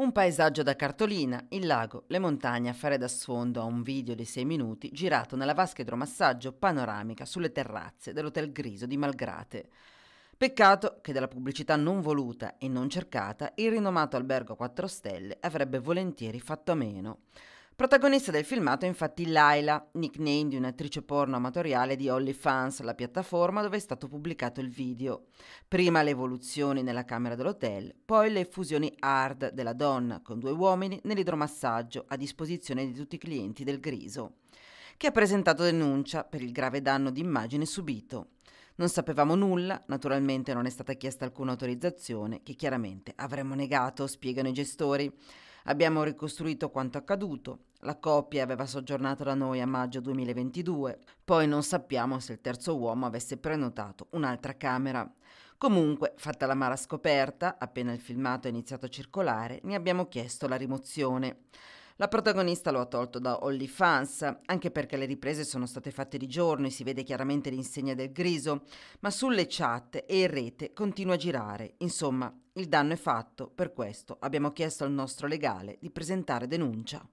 Un paesaggio da cartolina, il lago, le montagne a fare da sfondo a un video di 6 minuti girato nella vasca idromassaggio panoramica sulle terrazze dell'Hotel Griso di Malgrate. Peccato che dalla pubblicità non voluta e non cercata il rinomato albergo 4 stelle avrebbe volentieri fatto a meno. Protagonista del filmato è infatti Laila, nickname di un'attrice porno amatoriale di OnlyFans, la piattaforma dove è stato pubblicato il video. Prima le evoluzioni nella camera dell'hotel, poi le fusioni hard della donna con due uomini nell'idromassaggio a disposizione di tutti i clienti del Griso, che ha presentato denuncia per il grave danno di immagine subito. Non sapevamo nulla, naturalmente non è stata chiesta alcuna autorizzazione, che chiaramente avremmo negato, spiegano i gestori. Abbiamo ricostruito quanto accaduto. La coppia aveva soggiornato da noi a maggio 2022, poi non sappiamo se il terzo uomo avesse prenotato un'altra camera. Comunque, fatta la mala scoperta, appena il filmato è iniziato a circolare, ne abbiamo chiesto la rimozione. La protagonista lo ha tolto da OnlyFans, anche perché le riprese sono state fatte di giorno e si vede chiaramente l'insegna del griso, ma sulle chat e in rete continua a girare. Insomma, il danno è fatto, per questo abbiamo chiesto al nostro legale di presentare denuncia.